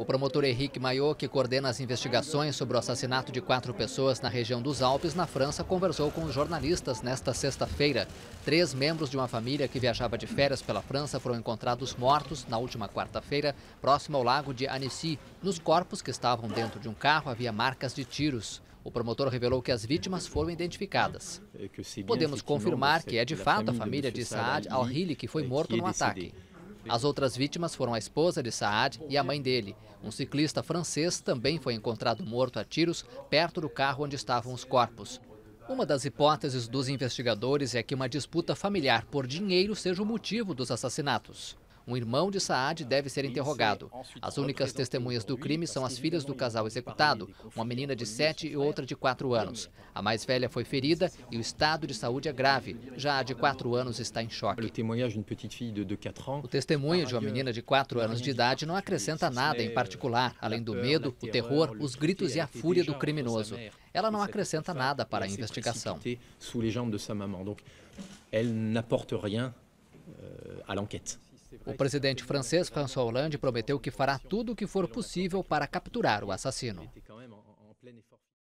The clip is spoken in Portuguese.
O promotor Henrique Maillot, que coordena as investigações sobre o assassinato de quatro pessoas na região dos Alpes, na França, conversou com os jornalistas nesta sexta-feira. Três membros de uma família que viajava de férias pela França foram encontrados mortos na última quarta-feira, próximo ao lago de Annecy. Nos corpos que estavam dentro de um carro havia marcas de tiros. O promotor revelou que as vítimas foram identificadas. É Podemos confirmar que é de fato a família de Saad al-Hili que foi morto no ataque. As outras vítimas foram a esposa de Saad e a mãe dele. Um ciclista francês também foi encontrado morto a tiros perto do carro onde estavam os corpos. Uma das hipóteses dos investigadores é que uma disputa familiar por dinheiro seja o motivo dos assassinatos. Um irmão de Saad ah, deve ser é interrogado. As únicas testemunhas do crime são as assim filhas do casal executado, uma menina de 7 e outra de 4 anos. A mais velha foi ferida e o estado de saúde é grave. Já a de 4 anos está em choque. O testemunho de uma menina de 4 anos de idade não acrescenta nada em particular, além do medo, o terror, os gritos e a fúria do criminoso. Ela não acrescenta nada para a investigação. Elle n'apporte rien euh, à l'enquête. O presidente francês François Hollande prometeu que fará tudo o que for possível para capturar o assassino.